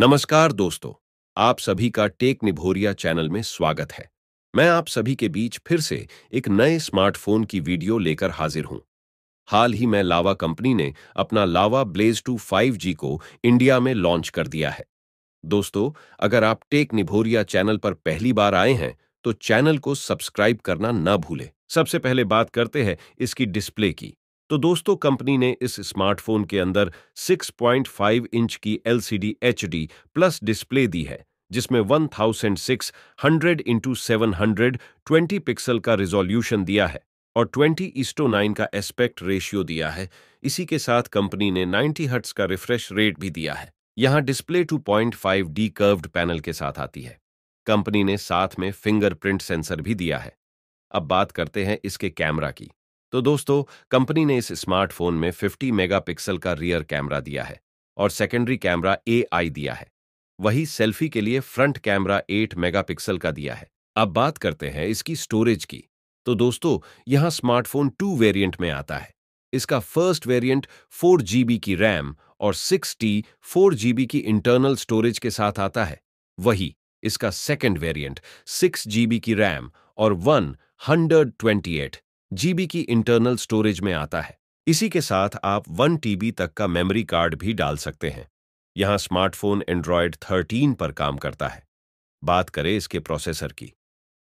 नमस्कार दोस्तों आप सभी का टेक निभोरिया चैनल में स्वागत है मैं आप सभी के बीच फिर से एक नए स्मार्टफोन की वीडियो लेकर हाजिर हूं हाल ही में लावा कंपनी ने अपना लावा ब्लेज टू फाइव को इंडिया में लॉन्च कर दिया है दोस्तों अगर आप टेक निभोरिया चैनल पर पहली बार आए हैं तो चैनल को सब्सक्राइब करना न भूलें सबसे पहले बात करते हैं इसकी डिस्प्ले की तो दोस्तों कंपनी ने इस स्मार्टफोन के अंदर 6.5 इंच की एलसीडी एचडी प्लस डिस्प्ले दी है जिसमें thousand six hundred into seven pixel का रिजोल्यूशन दिया है और 20 इस्टो नाइन का एस्पेक्ट रेशियो दिया है इसी के साथ कंपनी ने 90 हर्ट्स का रिफ्रेश रेट भी दिया है यहाँ डिस्प्ले 2.5 डी कर्व्ड पैनल के साथ आती है कंपनी ने साथ में फिंगरप्रिंट सेंसर भी दिया है अब बात करते हैं इसके कैमरा की तो दोस्तों कंपनी ने इस स्मार्टफोन में 50 मेगापिक्सल का रियर कैमरा दिया है और सेकेंडरी कैमरा ए दिया है वही सेल्फी के लिए फ्रंट कैमरा 8 मेगापिक्सल का दिया है अब बात करते हैं इसकी स्टोरेज की तो दोस्तों यहां स्मार्टफोन टू वेरिएंट में आता है इसका फर्स्ट वेरिएंट 4GB की रैम और सिक्स फोर जीबी की इंटरनल स्टोरेज के साथ आता है वही इसका सेकंड वेरिएंट 6GB की रैम और वन 128 जीबी की इंटरनल स्टोरेज में आता है इसी के साथ आप वन टीबी तक का मेमोरी कार्ड भी डाल सकते हैं यहां स्मार्टफोन एंड्रॉयड 13 पर काम करता है बात करें इसके प्रोसेसर की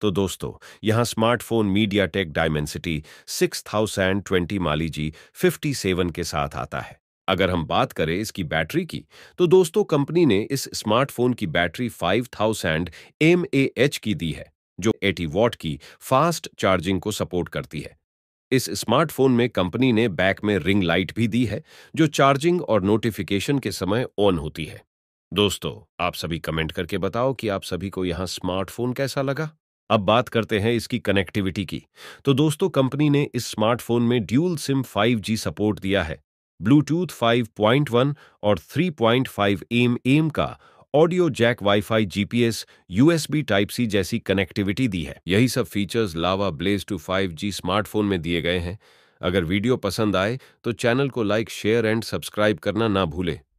तो दोस्तों यहां smartphone MediaTek Dimensity six thousand twenty Mali G fifty seven के साथ आता है अगर हम बात करें इसकी बैटरी की तो दोस्तों कंपनी ने इस स्मार्टफोन की बैटरी 5000 एमएएच की दी है जो 80 वॉट की फास्ट चार्जिंग को सपोर्ट करती है इस स्मार्टफोन में कंपनी ने बैक में रिंग लाइट भी दी है जो चार्जिंग और नोटिफिकेशन के समय ऑन होती है दोस्तों आप सभी कमेंट करके बताओ कि आप सभी को यहां स्मार्टफोन कैसा लगा अब बात करते हैं इसकी कनेक्टिविटी की तो दोस्तों कंपनी ने इस स्मार्टफोन में ड्यूल सिम 5G सपोर्ट दिया है ब्लूटूथ 5.1 और 3.5 एम एम का audio jack WiFi GPS USB type C जैसी कनेक्टिविटी दी है यही सब features Lava Blaze two G smartphone में दिए गए हैं अगर वीडियो पसंद आए तो चैनल को लाइक शेयर एंड सब्सक्राइब करना ना भूलें